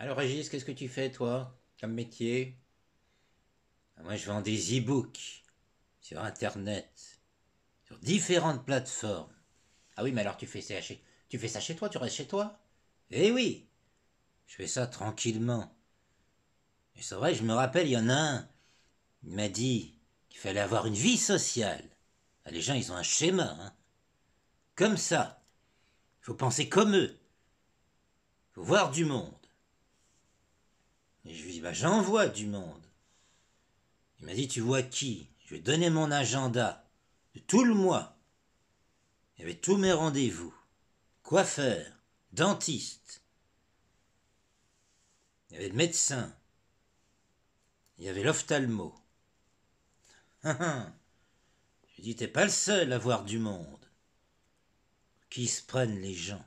Alors Régis, qu'est-ce que tu fais toi comme métier ah, Moi je vends des e-books sur Internet, sur différentes plateformes. Ah oui, mais alors tu fais ça chez, tu fais ça chez toi, tu restes chez toi Eh oui Je fais ça tranquillement. Et c'est vrai, je me rappelle, il y en a un, il m'a dit qu'il fallait avoir une vie sociale. Ah, les gens, ils ont un schéma, hein. Comme ça. Il faut penser comme eux. Il faut voir du monde. Et je lui dis, bah, du monde. Il m'a dit, tu vois qui Je lui ai donné mon agenda de tout le mois. Il y avait tous mes rendez-vous. Coiffeur, dentiste. Il y avait le médecin. Il y avait l'ophtalmo. Hein, hein. je lui ai t'es pas le seul à voir du monde. Qui se prennent les gens